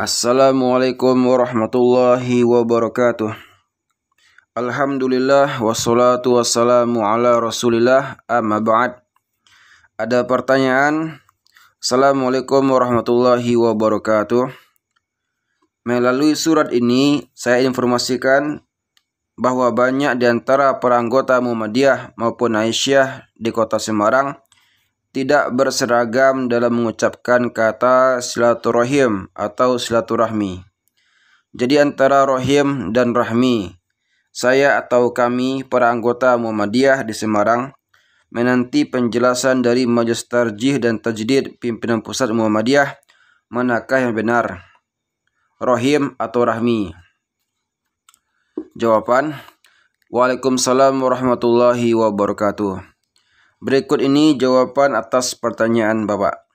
Assalamualaikum warahmatullahi wabarakatuh Alhamdulillah wassalatu wassalamu ala rasulillah amma ba'd Ada pertanyaan Assalamualaikum warahmatullahi wabarakatuh Melalui surat ini saya informasikan bahwa banyak di antara para anggota Muhammadiyah maupun Aisyah di kota Semarang tidak berseragam dalam mengucapkan kata silaturahim atau silaturahmi. Jadi antara rohim dan rahmi, saya atau kami para anggota Muhammadiyah di Semarang menanti penjelasan dari Majelis Tarjih dan Tajdid pimpinan pusat Muhammadiyah manakah yang benar, rohim atau rahmi. Jawaban, Waalaikumsalam warahmatullahi wabarakatuh. Berikut ini jawaban atas pertanyaan Bapak.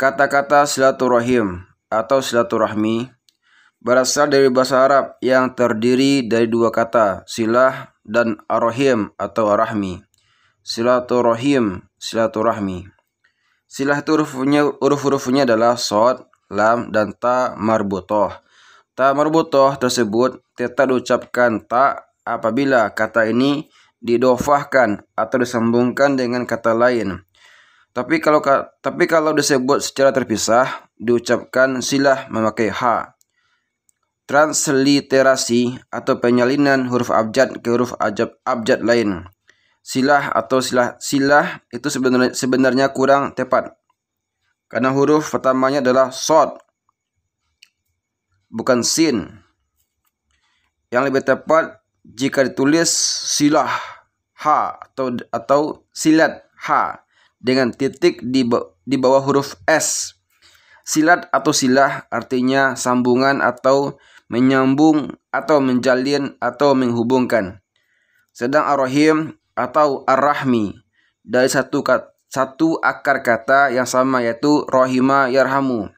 Kata-kata silaturahim atau silaturahmi berasal dari bahasa Arab yang terdiri dari dua kata, silah dan arahim atau arahmi. Silaturahim, silaturahmi. Silah itu urufnya, huruf-hurufnya adalah sod, lam, dan ta marbutoh. Ta marbutoh tersebut tetap diucapkan ta apabila kata ini didofahkan atau disambungkan dengan kata lain. Tapi kalau tapi kalau disebut secara terpisah, diucapkan silah memakai ha. Transliterasi atau penyalinan huruf abjad ke huruf abjad, abjad lain. Silah atau silah silah itu sebenarnya sebenarnya kurang tepat. Karena huruf pertamanya adalah sod bukan sin. Yang lebih tepat jika ditulis silah H atau atau silat H dengan titik di, di bawah huruf S. Silat atau silah artinya sambungan atau menyambung atau menjalin atau menghubungkan. Sedang ar atau ar dari satu satu akar kata yang sama yaitu rohima yarhamu.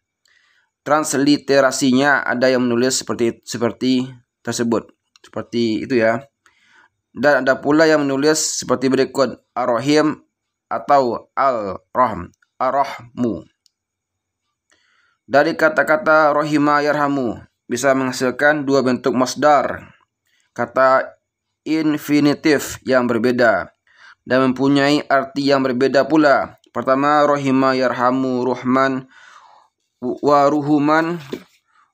Transliterasinya ada yang menulis seperti seperti tersebut. Seperti itu ya. Dan ada pula yang menulis seperti berikut. ar atau Al-Rahm. Ar-Rahmu. Dari kata-kata rohima yarhamu bisa menghasilkan dua bentuk masdar. Kata infinitif yang berbeda dan mempunyai arti yang berbeda pula. Pertama, rohima yarhamu ruhman wa ruhuman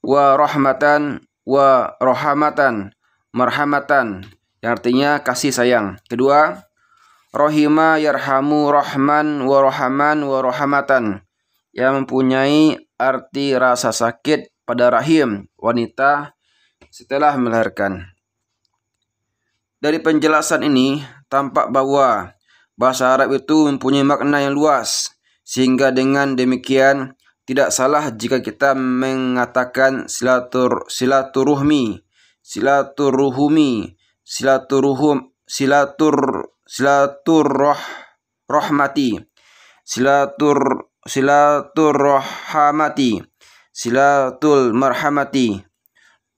wa rahmatan wa rohamatan marhamatan yang artinya kasih sayang. Kedua, rohima yarhamu rohman warohaman warohamatan, yang mempunyai arti rasa sakit pada rahim wanita setelah melahirkan. Dari penjelasan ini tampak bahwa bahasa Arab itu mempunyai makna yang luas sehingga dengan demikian tidak salah jika kita mengatakan silatur silaturahmi silaturuhumi silaturuhum, silatur silatur roh rohmati silatur silaturrahmati silatul marhamati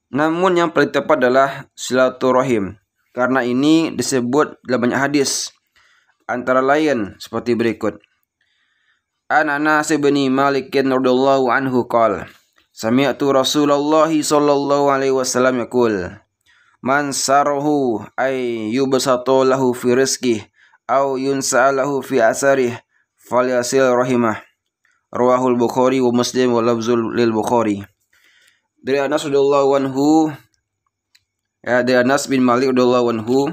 namun yang paling tepat adalah silaturahim karena ini disebut dalam banyak hadis antara lain seperti berikut An Anas bin Malik radhiyallahu anhu qala Sami'tu Rasulullah sallallahu alaihi wasallam yaqul Man sarahu ay yubsatu lahu fi rizqi aw yunsalahu fi asarih falyasil rahimah. Ruahul Bukhari wa Muslim wa lafzul lil Bukhari. Dari Anas radhiyallahu anhu ya dari Anas bin Malik radhiyallahu anhu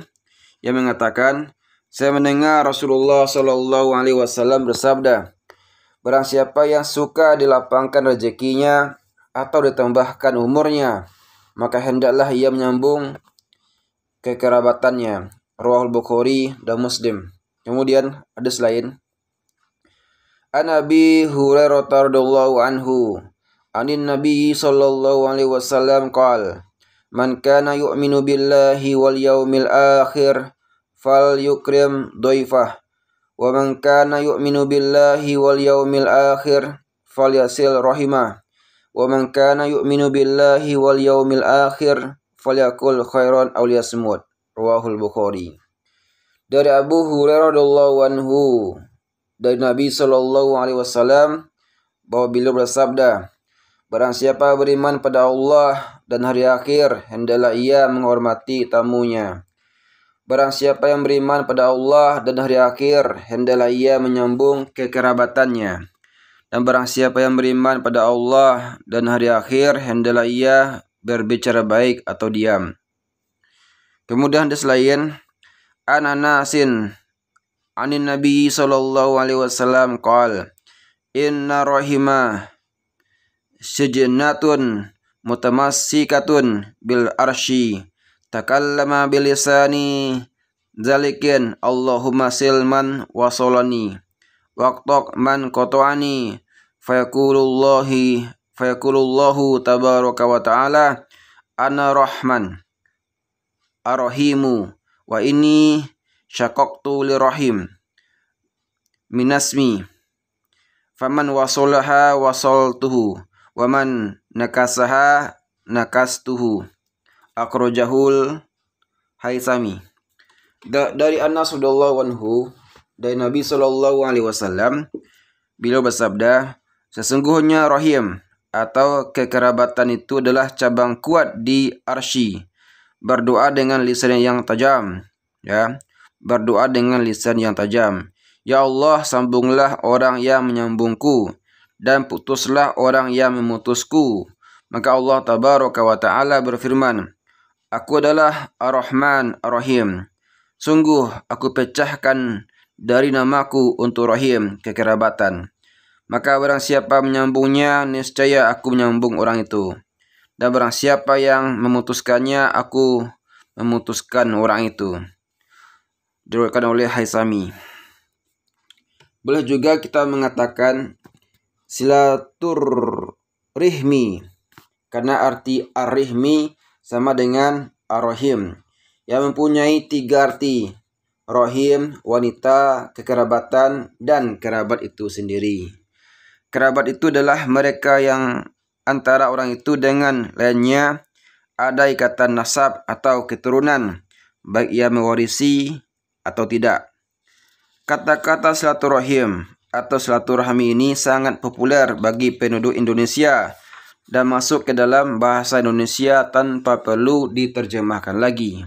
yang mengatakan saya mendengar Rasulullah sallallahu alaihi wasallam bersabda Barang siapa yang suka dilapangkan rezekinya atau ditambahkan umurnya, maka hendaklah ia menyambung kekerabatannya. Ruahul Bukhari dan Muslim. Kemudian ada selain An Hurairah radhiyallahu anhu anin Nabi sallallahu alaihi wasallam qaal Man kana yu'minu billahi wal yaumil akhir fal yukrim doifah wa man kana yu'minu billahi wal yaumil akhir fal yasil rahimah ومن كان يؤمن بالله واليوم الآخر falyakul khairan aw liyasmut رواه البخاري dari Abu Hurairah radhiyallahu anhu dari Nabi sallallahu alaihi wasallam bahwa beliau bersabda barang siapa beriman pada Allah dan hari akhir hendaklah ia menghormati tamunya barang siapa yang beriman pada Allah dan hari akhir hendaklah ia menyambung kekerabatannya dan barang siapa yang beriman pada Allah dan hari akhir, hendalah ia berbicara baik atau diam. Kemudian hadis selain An anin Nabi sallallahu alaihi wasallam qol Inna rahima sejenatun mutamassikatun bil arshi takallama bilisani zalikin Allahumma silman wasolani waqtok man kotoani fayakulullahi fayakulullahu tabaraka wa ta'ala ana rahman arahimu wa ini syaqaqtu rahim, minasmi faman wasalaha wasaltuhu waman nakasaha nakastuhu akrojahul haisami da dari Anas radhiyallahu anhu dari Nabi sallallahu alaihi wasallam beliau bersabda Sesungguhnya rahim atau kekerabatan itu adalah cabang kuat di arsy. Berdoa dengan lisan yang tajam, ya. Berdoa dengan lisan yang tajam. Ya Allah, sambunglah orang yang menyambungku dan putuslah orang yang memutusku. Maka Allah Tabaraka wa Taala berfirman, Aku adalah Ar-Rahman Ar-Rahim. Sungguh aku pecahkan dari namaku untuk Rahim kekerabatan. Maka barang siapa menyambungnya, niscaya aku menyambung orang itu. Dan barang siapa yang memutuskannya, aku memutuskan orang itu. Diriwayatkan oleh Haisami. Boleh juga kita mengatakan silatur rihmi karena arti ar-rihmi sama dengan ar-rahim yang mempunyai tiga arti rohim, wanita, kekerabatan, dan kerabat itu sendiri. Kerabat itu adalah mereka yang antara orang itu dengan lainnya ada ikatan nasab atau keturunan, baik ia mewarisi atau tidak. Kata-kata silaturahim atau silaturahmi ini sangat populer bagi penduduk Indonesia dan masuk ke dalam bahasa Indonesia tanpa perlu diterjemahkan lagi.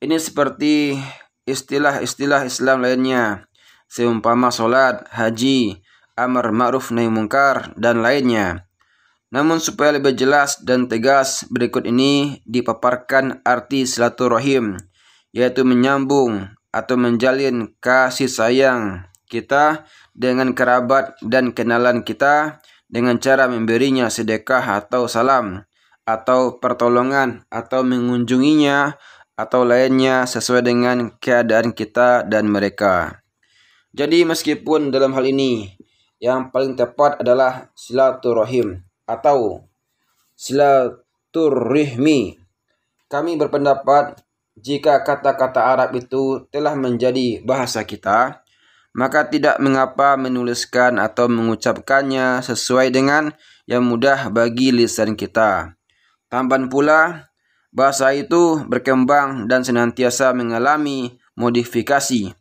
Ini seperti istilah-istilah Islam lainnya, seumpama sholat, haji, amar ma'ruf nahi mungkar, dan lainnya. Namun supaya lebih jelas dan tegas, berikut ini dipaparkan arti silaturahim, yaitu menyambung atau menjalin kasih sayang kita dengan kerabat dan kenalan kita dengan cara memberinya sedekah atau salam atau pertolongan atau mengunjunginya atau lainnya sesuai dengan keadaan kita dan mereka. Jadi meskipun dalam hal ini yang paling tepat adalah silaturahim atau silaturrihmi. Kami berpendapat jika kata-kata Arab itu telah menjadi bahasa kita, maka tidak mengapa menuliskan atau mengucapkannya sesuai dengan yang mudah bagi lisan kita. Tambahan pula, bahasa itu berkembang dan senantiasa mengalami modifikasi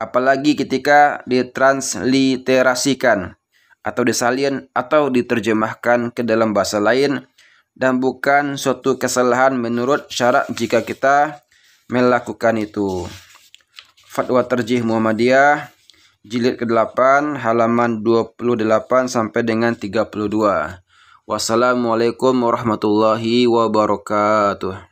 apalagi ketika ditransliterasikan atau disalin atau diterjemahkan ke dalam bahasa lain dan bukan suatu kesalahan menurut syarat jika kita melakukan itu. Fatwa Terjih Muhammadiyah jilid ke-8 halaman 28 sampai dengan 32. Wassalamualaikum warahmatullahi wabarakatuh.